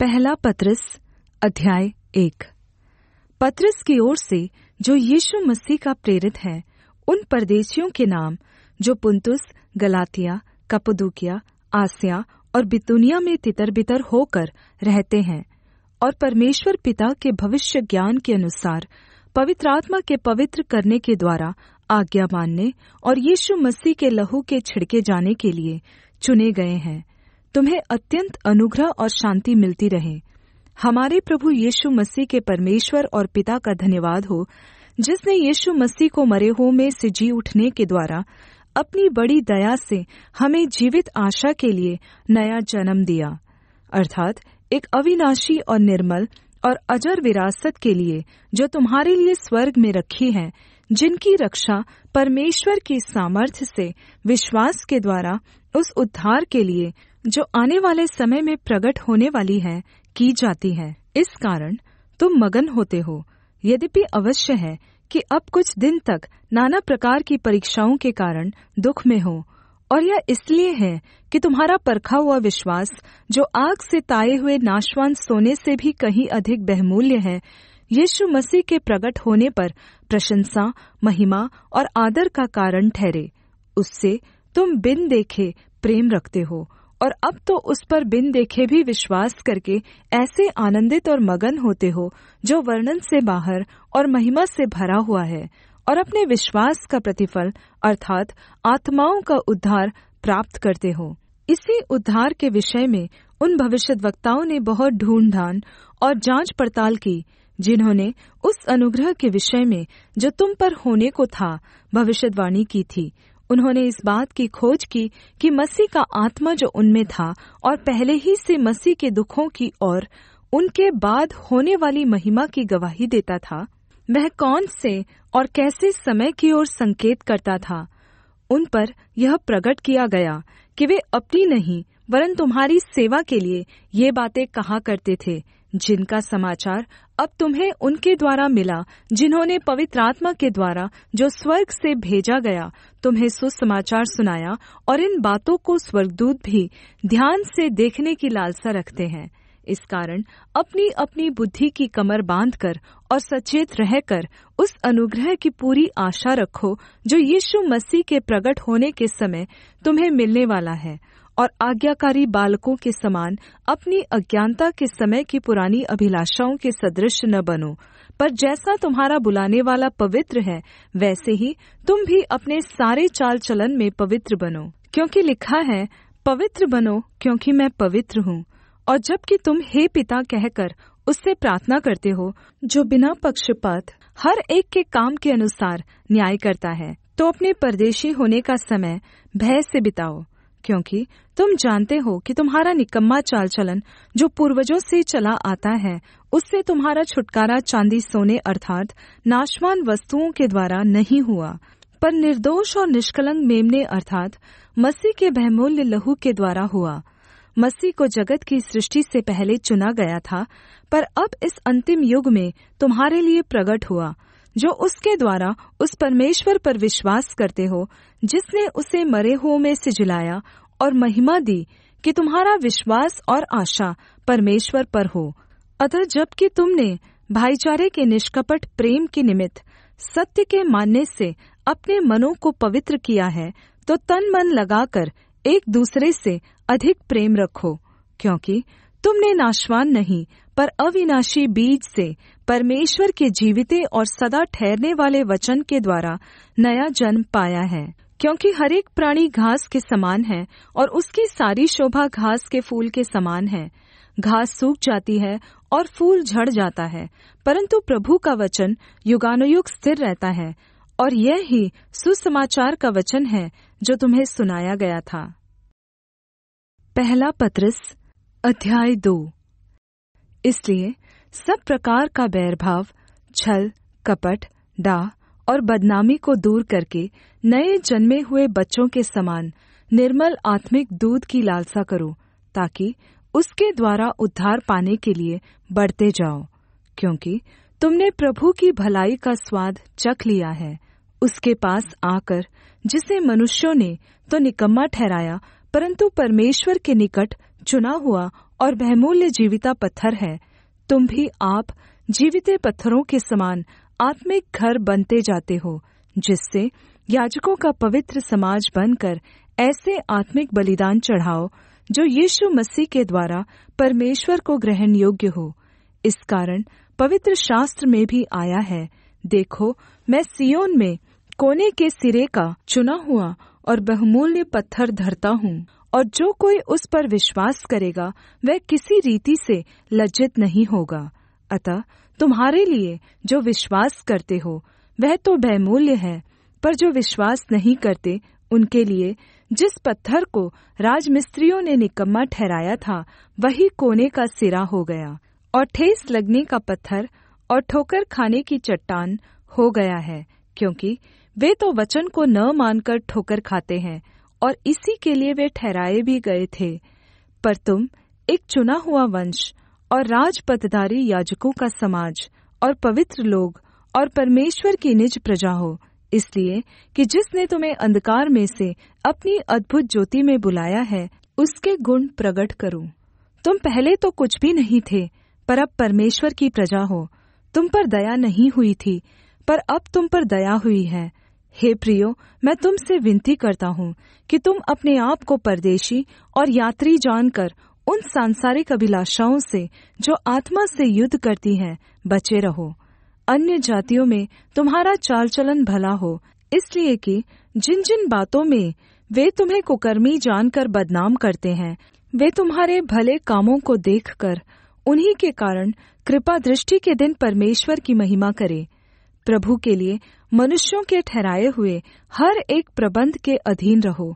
पहला पत्रस अध्याय एक पत्रस की ओर से जो यीशु मसीह का प्रेरित है उन परदेशियों के नाम जो पुंतुस गलातिया कपदुकिया आसिया और बितुनिया में तितर बितर होकर रहते हैं और परमेश्वर पिता के भविष्य ज्ञान के अनुसार पवित्र आत्मा के पवित्र करने के द्वारा आज्ञा मानने और यीशु मसीह के लहू के छिड़के जाने के लिए चुने गए हैं तुम्हें अत्यंत अनुग्रह और शांति मिलती रहे हमारे प्रभु यीशु मसीह के परमेश्वर और पिता का धन्यवाद हो जिसने यीशु मसीह को मरे हो में से जी उठने के द्वारा अपनी बड़ी दया से हमें जीवित आशा के लिए नया जन्म दिया अर्थात एक अविनाशी और निर्मल और अजर विरासत के लिए जो तुम्हारे लिए स्वर्ग में रखी है जिनकी रक्षा परमेश्वर की सामर्थ्य से विश्वास के द्वारा उस उद्धार के लिए जो आने वाले समय में प्रकट होने वाली है की जाती है इस कारण तुम मगन होते हो यद्यपि अवश्य है कि अब कुछ दिन तक नाना प्रकार की परीक्षाओं के कारण दुख में हो और यह इसलिए है कि तुम्हारा परखा हुआ विश्वास जो आग से ताए हुए नाशवान सोने से भी कहीं अधिक बहमूल्य है यीशु मसीह के प्रकट होने पर प्रशंसा महिमा और आदर का कारण ठहरे उससे तुम बिन देखे प्रेम रखते हो और अब तो उस पर बिन देखे भी विश्वास करके ऐसे आनंदित और मगन होते हो जो वर्णन से बाहर और महिमा से भरा हुआ है और अपने विश्वास का प्रतिफल अर्थात आत्माओं का उद्धार प्राप्त करते हो इसी उद्धार के विषय में उन भविष्य वक्ताओं ने बहुत ढूंढ और जांच पड़ताल की जिन्होंने उस अनुग्रह के विषय में जो तुम पर होने को था भविष्यवाणी की थी उन्होंने इस बात की खोज की कि मसीह का आत्मा जो उनमें था और पहले ही से मसीह के दुखों की और उनके बाद होने वाली महिमा की गवाही देता था वह कौन से और कैसे समय की ओर संकेत करता था उन पर यह प्रकट किया गया कि वे अपनी नहीं वरन तुम्हारी सेवा के लिए ये बातें कहा करते थे जिनका समाचार अब तुम्हें उनके द्वारा मिला जिन्होंने पवित्र आत्मा के द्वारा जो स्वर्ग से भेजा गया तुम्हें सुसमाचार सुनाया और इन बातों को स्वर्गदूत भी ध्यान से देखने की लालसा रखते हैं इस कारण अपनी अपनी बुद्धि की कमर बांधकर और सचेत रहकर उस अनुग्रह की पूरी आशा रखो जो यीशु मसीह के प्रकट होने के समय तुम्हें मिलने वाला है और आज्ञाकारी बालकों के समान अपनी अज्ञानता के समय की पुरानी अभिलाषाओं के सदृश न बनो पर जैसा तुम्हारा बुलाने वाला पवित्र है वैसे ही तुम भी अपने सारे चाल चलन में पवित्र बनो क्योंकि लिखा है पवित्र बनो क्योंकि मैं पवित्र हूँ और जबकि तुम हे पिता कहकर उससे प्रार्थना करते हो जो बिना पक्षपात हर एक के काम के अनुसार न्याय करता है तो अपने परदेशी होने का समय भय से बिताओ क्योंकि तुम जानते हो कि तुम्हारा निकम्मा चाल चलन जो पूर्वजों से चला आता है उससे तुम्हारा छुटकारा चांदी सोने अर्थात नाशवान वस्तुओं के द्वारा नहीं हुआ पर निर्दोष और निष्कलंग मेमने अर्थात मसी के बहमूल्य लहू के द्वारा हुआ मसी को जगत की सृष्टि से पहले चुना गया था पर अब इस अंतिम युग में तुम्हारे लिए प्रकट हुआ जो उसके द्वारा उस परमेश्वर पर विश्वास करते हो जिसने उसे मरे हुओं में से जिलाया और महिमा दी कि तुम्हारा विश्वास और आशा परमेश्वर पर हो अतः जबकि तुमने भाईचारे के निष्कपट प्रेम के निमित्त सत्य के मानने से अपने मनों को पवित्र किया है तो तन मन लगाकर एक दूसरे से अधिक प्रेम रखो क्योंकि तुमने नाशवान नहीं पर अविनाशी बीज से परमेश्वर के जीविते और सदा ठहरने वाले वचन के द्वारा नया जन्म पाया है क्योंकि हरेक प्राणी घास के समान है और उसकी सारी शोभा घास के फूल के समान है घास सूख जाती है और फूल झड़ जाता है परंतु प्रभु का वचन युगानुयुग स्थिर रहता है और यह ही सुसमाचार का वचन है जो तुम्हें सुनाया गया था पहला पत्रस अध्याय दो इसलिए सब प्रकार का बैरभाव छल कपट डा और बदनामी को दूर करके नए जन्मे हुए बच्चों के समान निर्मल आत्मिक दूध की लालसा करो ताकि उसके द्वारा उद्धार पाने के लिए बढ़ते जाओ क्योंकि तुमने प्रभु की भलाई का स्वाद चख लिया है उसके पास आकर जिसे मनुष्यों ने तो निकम्मा ठहराया परंतु परमेश्वर के निकट चुना हुआ और बहमूल्य जीविता पत्थर है तुम भी आप जीविते पत्थरों के समान आत्मिक घर बनते जाते हो जिससे याजकों का पवित्र समाज बनकर ऐसे आत्मिक बलिदान चढ़ाओ जो यीशु मसीह के द्वारा परमेश्वर को ग्रहण योग्य हो इस कारण पवित्र शास्त्र में भी आया है देखो मैं सियोन में कोने के सिरे का चुना हुआ और बहुमूल्य पत्थर धरता हूँ और जो कोई उस पर विश्वास करेगा वह किसी रीति से लज्जित नहीं होगा अतः तुम्हारे लिए जो विश्वास करते हो वह तो बहमूल्य है पर जो विश्वास नहीं करते उनके लिए जिस पत्थर को राजमिस्त्रियों ने निकम्मा ठहराया था वही कोने का सिरा हो गया और ठेस लगने का पत्थर और ठोकर खाने की चट्टान हो गया है क्योंकि वे तो वचन को न मानकर ठोकर खाते हैं और इसी के लिए वे ठहराए भी गए थे पर तुम एक चुना हुआ वंश और राजपतधारी याजकों का समाज और पवित्र लोग और परमेश्वर की निज प्रजा हो इसलिए कि जिसने तुम्हें अंधकार में से अपनी अद्भुत ज्योति में बुलाया है उसके गुण प्रकट करूं तुम पहले तो कुछ भी नहीं थे पर अब परमेश्वर की प्रजा हो तुम पर दया नहीं हुई थी पर अब तुम पर दया हुई है हे प्रियो मैं तुमसे विनती करता हूँ कि तुम अपने आप को परदेशी और यात्री जानकर उन सांसारिक अभिलाषाओं से जो आत्मा से युद्ध करती हैं बचे रहो अन्य जातियों में तुम्हारा चाल चलन भला हो इसलिए कि जिन जिन बातों में वे तुम्हें कुकर्मी जानकर बदनाम करते हैं वे तुम्हारे भले कामों को देखकर उन्हीं के कारण कृपा दृष्टि के दिन परमेश्वर की महिमा करें प्रभु के लिए मनुष्यों के ठहराए हुए हर एक प्रबंध के अधीन रहो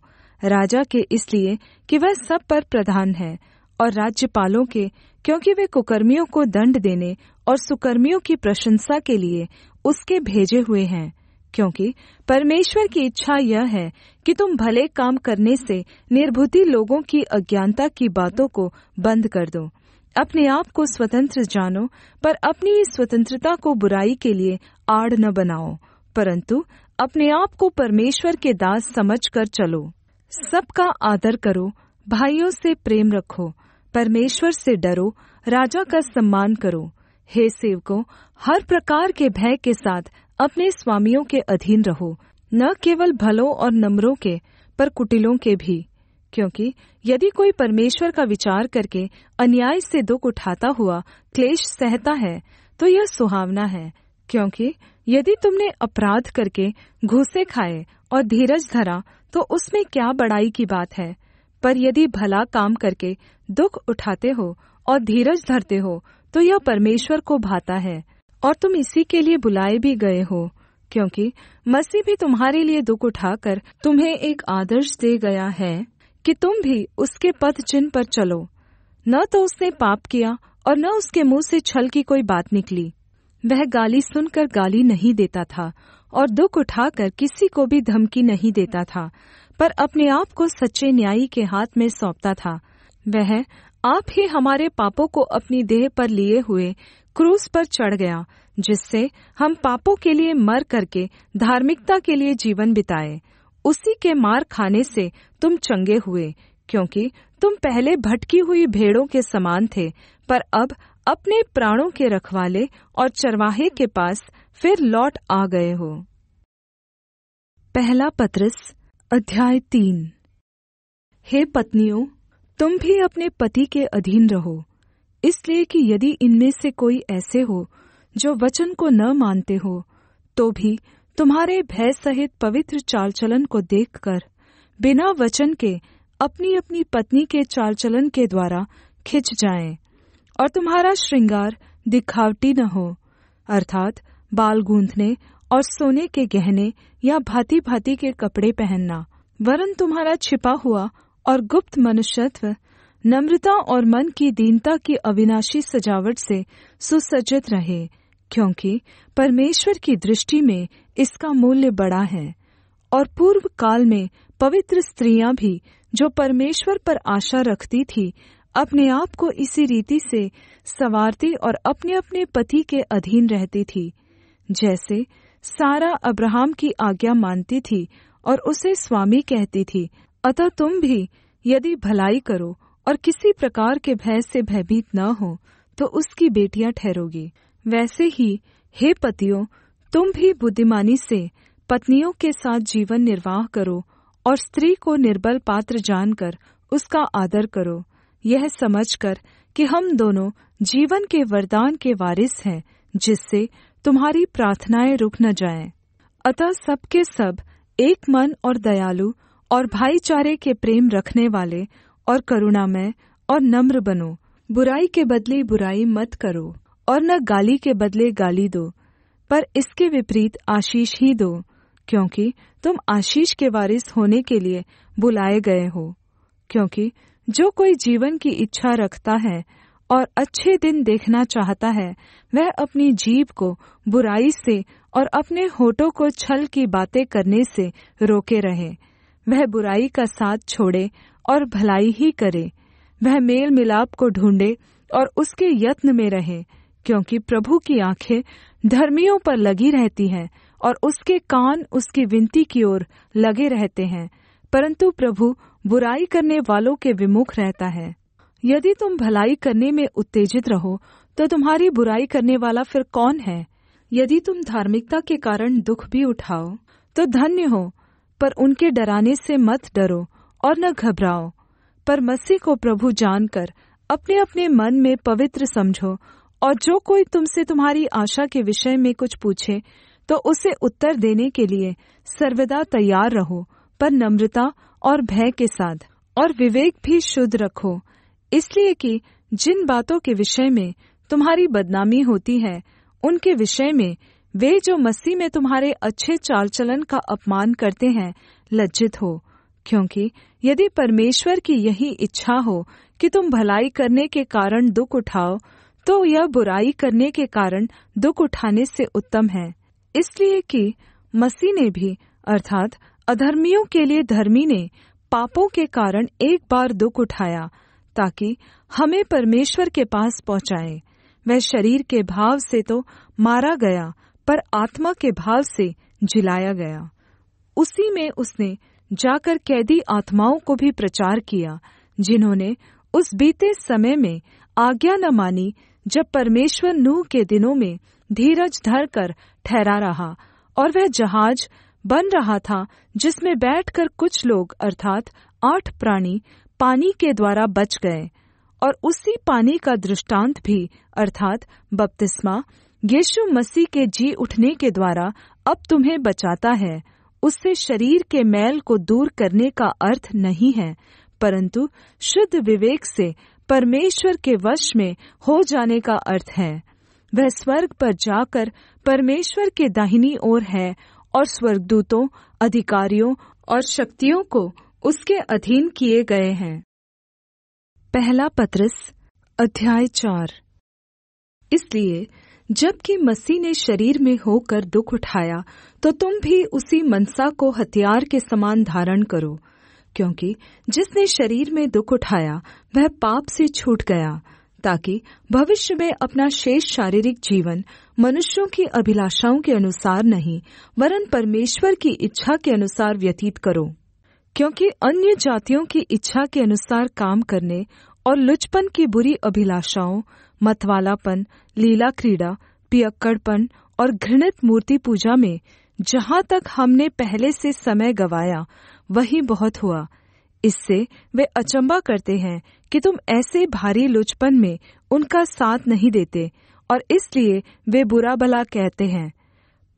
राजा के इसलिए कि वह सब पर प्रधान है और राज्यपालों के क्योंकि वे कुकर्मियों को दंड देने और सुकर्मियों की प्रशंसा के लिए उसके भेजे हुए हैं क्योंकि परमेश्वर की इच्छा यह है कि तुम भले काम करने से निर्भुति लोगों की अज्ञानता की बातों को बंद कर दो अपने आप को स्वतंत्र जानो पर अपनी इस स्वतंत्रता को बुराई के लिए आड़ न बनाओ परंतु अपने आप को परमेश्वर के दास समझकर चलो सबका आदर करो भाइयों से प्रेम रखो परमेश्वर से डरो राजा का सम्मान करो हे सेवकों हर प्रकार के भय के साथ अपने स्वामियों के अधीन रहो न केवल भलों और नम्रों के पर कुटिलों के भी क्योंकि यदि कोई परमेश्वर का विचार करके अन्याय से दुख उठाता हुआ क्लेश सहता है तो यह सुहावना है क्योंकि यदि तुमने अपराध करके घूसे खाए और धीरज धरा तो उसमें क्या बड़ाई की बात है पर यदि भला काम करके दुख उठाते हो और धीरज धरते हो तो यह परमेश्वर को भाता है और तुम इसी के लिए बुलाए भी गए हो क्योंकि मसीह भी तुम्हारे लिए दुख उठाकर तुम्हें एक आदर्श दे गया है कि तुम भी उसके पद चिन्ह पर चलो न तो उसने पाप किया और न उसके मुंह से छल की कोई बात निकली वह गाली सुनकर गाली नहीं देता था और दुख उठाकर किसी को भी धमकी नहीं देता था पर अपने आप को सच्चे न्यायी के हाथ में सौंपता था वह आप ही हमारे पापों को अपनी देह पर लिए हुए क्रूस पर चढ़ गया जिससे हम पापों के लिए मर करके धार्मिकता के लिए जीवन बिताए उसी के मार खाने से तुम चंगे हुए क्योंकि तुम पहले भटकी हुई भेड़ों के समान थे पर अब अपने प्राणों के रखवाले और चरवाहे के पास फिर लौट आ गए हो पहला पत्रस अध्याय तीन हे पत्नियों तुम भी अपने पति के अधीन रहो इसलिए कि यदि इनमें से कोई ऐसे हो जो वचन को न मानते हो तो भी तुम्हारे भय सहित पवित्र चालचलन को देखकर बिना वचन के अपनी अपनी पत्नी के चालचलन के द्वारा खिंच जाएं और तुम्हारा श्रृंगार दिखावटी न हो अर्थात बाल गूंथने और सोने के गहने या भांति भांति के कपड़े पहनना वरन तुम्हारा छिपा हुआ और गुप्त मनुष्यत्व नम्रता और मन की दीनता की अविनाशी सजावट से सुसज्जित रहे क्योंकि परमेश्वर की दृष्टि में इसका मूल्य बड़ा है और पूर्व काल में पवित्र स्त्रियां भी जो परमेश्वर पर आशा रखती थी अपने आप को इसी रीति से सवारती और अपने अपने पति के अधीन रहती थी जैसे सारा अब्राहम की आज्ञा मानती थी और उसे स्वामी कहती थी अतः तुम भी यदि भलाई करो और किसी प्रकार के भय से भयभीत न हो तो उसकी बेटियां ठहरोगी वैसे ही हे पतियों तुम भी बुद्धिमानी से पत्नियों के साथ जीवन निर्वाह करो और स्त्री को निर्बल पात्र जानकर उसका आदर करो यह समझकर कि हम दोनों जीवन के वरदान के वारिस हैं जिससे तुम्हारी प्रार्थनाएं रुक न जाएं। अतः सब सब एक मन और दयालु और भाईचारे के प्रेम रखने वाले और करुणामय और नम्र बनो बुराई के बदले बुराई मत करो और न गाली के बदले गाली दो पर इसके विपरीत आशीष ही दो क्योंकि तुम आशीष के वारिस होने के लिए बुलाए गए हो क्योंकि जो कोई जीवन की इच्छा रखता है और अच्छे दिन देखना चाहता है वह अपनी जीभ को बुराई से और अपने होठों को छल की बातें करने से रोके रहे वह बुराई का साथ छोड़े और भलाई ही करे वह मेल मिलाप को ढूंढे और उसके यत्न में रहे क्योंकि प्रभु की आंखें धर्मियों पर लगी रहती हैं और उसके कान उसकी विनती की ओर लगे रहते हैं परन्तु प्रभु बुराई करने वालों के विमुख रहता है यदि तुम भलाई करने में उत्तेजित रहो तो तुम्हारी बुराई करने वाला फिर कौन है यदि तुम धार्मिकता के कारण दुख भी उठाओ तो धन्य हो पर उनके डराने से मत डरो और न घबराओ पर मसीह को प्रभु जानकर अपने अपने मन में पवित्र समझो और जो कोई तुमसे तुम्हारी आशा के विषय में कुछ पूछे तो उसे उत्तर देने के लिए सर्वदा तैयार रहो पर नम्रता और भय के साथ और विवेक भी शुद्ध रखो इसलिए कि जिन बातों के विषय में तुम्हारी बदनामी होती है उनके विषय में वे जो मसीह में तुम्हारे अच्छे चाल चलन का अपमान करते हैं लज्जित हो क्योंकि यदि परमेश्वर की यही इच्छा हो कि तुम भलाई करने के कारण दुख उठाओ तो यह बुराई करने के कारण दुख उठाने से उत्तम है इसलिए कि मसीह ने भी अर्थात अधर्मियों के लिए धर्मी ने पापों के कारण एक बार दुख उठाया ताकि हमें परमेश्वर के पास पहुंचाए वह शरीर के भाव से तो मारा गया पर आत्मा के भाव से जिलाया गया उसी में उसने जाकर कैदी आत्माओं को भी प्रचार किया जिन्होंने उस बीते समय में आज्ञा न मानी जब परमेश्वर नूह के दिनों में धीरज धर कर ठहरा रहा और वह जहाज बन रहा था जिसमें बैठकर कुछ लोग अर्थात आठ प्राणी पानी के द्वारा बच गए और उसी पानी का दृष्टांत भी अर्थात बपतिस्मा यीशु मसीह के जी उठने के द्वारा अब तुम्हें बचाता है उससे शरीर के मैल को दूर करने का अर्थ नहीं है परंतु शुद्ध विवेक से परमेश्वर के वश में हो जाने का अर्थ है वह स्वर्ग पर जाकर परमेश्वर के दाहिनी ओर है और स्वर्गदूतों अधिकारियों और शक्तियों को उसके अधीन किए गए हैं पहला पत्रस अध्याय चार इसलिए जबकि मसीह ने शरीर में होकर दुख उठाया तो तुम भी उसी मनसा को हथियार के समान धारण करो क्योंकि जिसने शरीर में दुख उठाया वह पाप से छूट गया ताकि भविष्य में अपना शेष शारीरिक जीवन मनुष्यों की अभिलाषाओं के अनुसार नहीं वरन परमेश्वर की इच्छा के अनुसार व्यतीत करो क्योंकि अन्य जातियों की इच्छा के अनुसार काम करने और लुचपन की बुरी अभिलाषाओं मतवालापन लीला क्रीड़ा पियक्कड़पन और घृणित मूर्ति पूजा में जहाँ तक हमने पहले से समय गवाया वही बहुत हुआ इससे वे अचंबा करते हैं कि तुम ऐसे भारी लुचपन में उनका साथ नहीं देते और इसलिए वे बुरा भला कहते हैं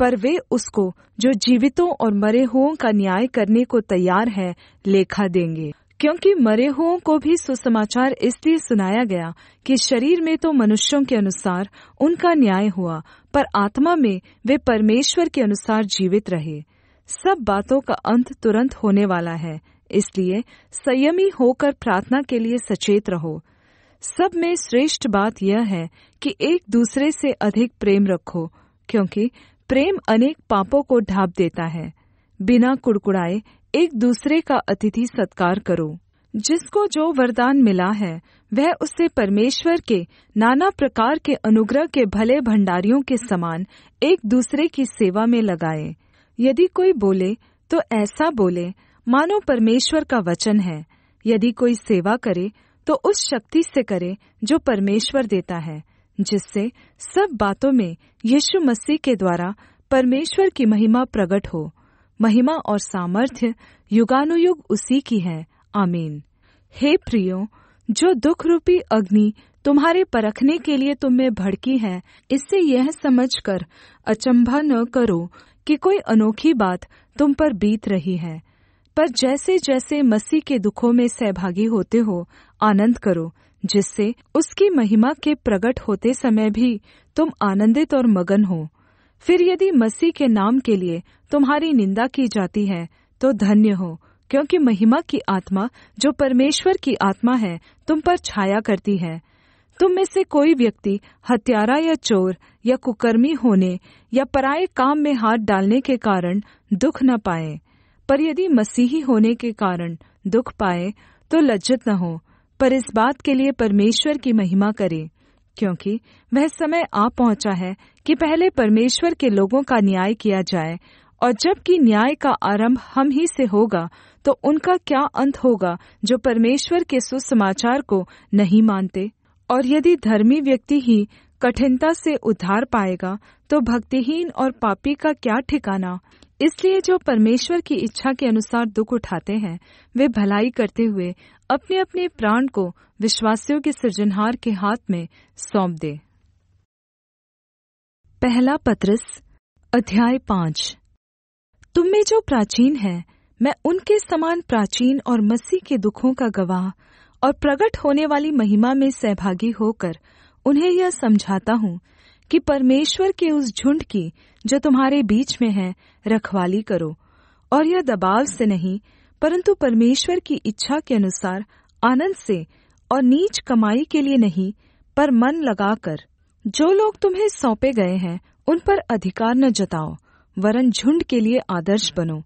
पर वे उसको जो जीवितों और मरे हुओं का न्याय करने को तैयार है लेखा देंगे क्योंकि मरे हुओं को भी सुसमाचार इसलिए सुनाया गया कि शरीर में तो मनुष्यों के अनुसार उनका न्याय हुआ पर आत्मा में वे परमेश्वर के अनुसार जीवित रहे सब बातों का अंत तुरंत होने वाला है इसलिए संयमी होकर प्रार्थना के लिए सचेत रहो सब में श्रेष्ठ बात यह है कि एक दूसरे से अधिक प्रेम रखो क्योंकि प्रेम अनेक पापों को ढाप देता है बिना कुड़कुड़ाए एक दूसरे का अतिथि सत्कार करो जिसको जो वरदान मिला है वह उसे परमेश्वर के नाना प्रकार के अनुग्रह के भले भंडारियों के समान एक दूसरे की सेवा में लगाए यदि कोई बोले तो ऐसा बोले मानो परमेश्वर का वचन है यदि कोई सेवा करे तो उस शक्ति से करें जो परमेश्वर देता है जिससे सब बातों में यीशु मसीह के द्वारा परमेश्वर की महिमा प्रकट हो महिमा और सामर्थ्य युगानुयुग उसी की है आमीन हे प्रियो जो दुख रूपी अग्नि तुम्हारे परखने के लिए तुम में भड़की है इससे यह समझकर अचंभा न करो कि कोई अनोखी बात तुम पर बीत रही है पर जैसे जैसे मसीह के दुखों में सहभागी होते हो आनंद करो जिससे उसकी महिमा के प्रकट होते समय भी तुम आनंदित और मगन हो फिर यदि मसीह के नाम के लिए तुम्हारी निंदा की जाती है तो धन्य हो क्योंकि महिमा की आत्मा जो परमेश्वर की आत्मा है तुम पर छाया करती है तुम में से कोई व्यक्ति हत्यारा या चोर या कुकर्मी होने या पराये काम में हाथ डालने के कारण दुख न पाए पर यदि मसीही होने के कारण दुख पाए तो लज्जित न हो पर इस बात के लिए परमेश्वर की महिमा करे क्योंकि वह समय आ पहुंचा है कि पहले परमेश्वर के लोगों का न्याय किया जाए और जबकि न्याय का आरंभ हम ही से होगा तो उनका क्या अंत होगा जो परमेश्वर के सुसमाचार को नहीं मानते और यदि धर्मी व्यक्ति ही कठिनता से उद्धार पाएगा तो भक्तिहीन और पापी का क्या ठिकाना इसलिए जो परमेश्वर की इच्छा के अनुसार दुख उठाते हैं वे भलाई करते हुए अपने अपने प्राण को विश्वासियों के सृजनहार के हाथ में सौंप दे पहला पत्रस अध्याय पांच तुम में जो प्राचीन है मैं उनके समान प्राचीन और मसीह के दुखों का गवाह और प्रकट होने वाली महिमा में सहभागी होकर उन्हें यह समझाता हूँ कि परमेश्वर के उस झुंड की जो तुम्हारे बीच में है रखवाली करो और यह दबाव से नहीं परंतु परमेश्वर की इच्छा के अनुसार आनंद से और नीच कमाई के लिए नहीं पर मन लगाकर जो लोग तुम्हें सौंपे गए हैं उन पर अधिकार न जताओ वरन झुंड के लिए आदर्श बनो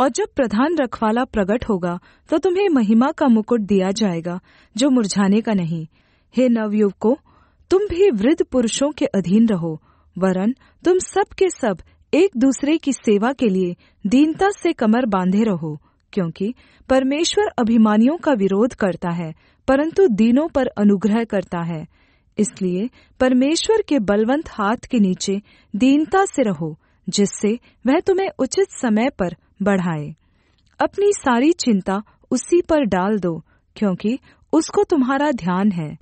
और जब प्रधान रखवाला प्रकट होगा तो तुम्हें महिमा का मुकुट दिया जाएगा जो मुरझाने का नहीं हे नवयुवकों तुम भी वृद्ध पुरुषों के अधीन रहो वरन तुम सब के सब एक दूसरे की सेवा के लिए दीनता से कमर बांधे रहो क्योंकि परमेश्वर अभिमानियों का विरोध करता है परंतु दीनों पर अनुग्रह करता है इसलिए परमेश्वर के बलवंत हाथ के नीचे दीनता से रहो जिससे वह तुम्हें उचित समय पर बढ़ाए अपनी सारी चिंता उसी पर डाल दो क्योंकि उसको तुम्हारा ध्यान है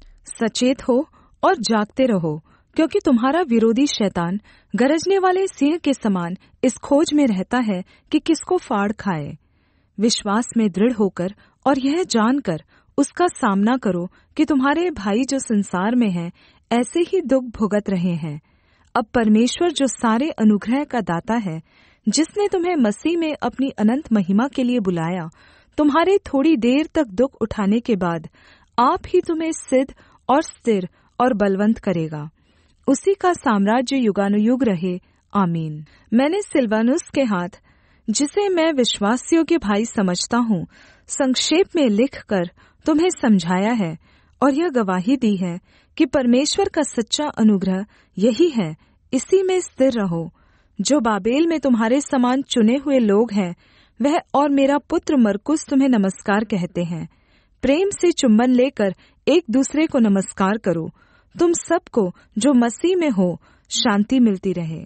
सचेत हो और जागते रहो क्योंकि तुम्हारा विरोधी शैतान गरजने वाले सिंह के समान इस खोज में रहता है कि किसको फाड़ खाए विश्वास में दृढ़ होकर और यह जानकर उसका सामना करो कि तुम्हारे भाई जो संसार में हैं ऐसे ही दुख भुगत रहे हैं अब परमेश्वर जो सारे अनुग्रह का दाता है जिसने तुम्हें मसीह में अपनी अनंत महिमा के लिए बुलाया तुम्हारे थोड़ी देर तक दुख उठाने के बाद आप ही तुम्हें सिद्ध और स्थिर और बलवंत करेगा उसी का साम्राज्य युगानुयुग रहे आमीन मैंने सिल्वानुस के हाथ जिसे मैं विश्वास योग्य भाई समझता हूँ संक्षेप में लिख कर तुम्हें समझाया है और यह गवाही दी है कि परमेश्वर का सच्चा अनुग्रह यही है इसी में स्थिर रहो जो बाबेल में तुम्हारे समान चुने हुए लोग हैं वह और मेरा पुत्र मरकुस तुम्हें नमस्कार कहते हैं प्रेम से चुम्बन लेकर एक दूसरे को नमस्कार करो तुम सबको जो मसीह में हो शांति मिलती रहे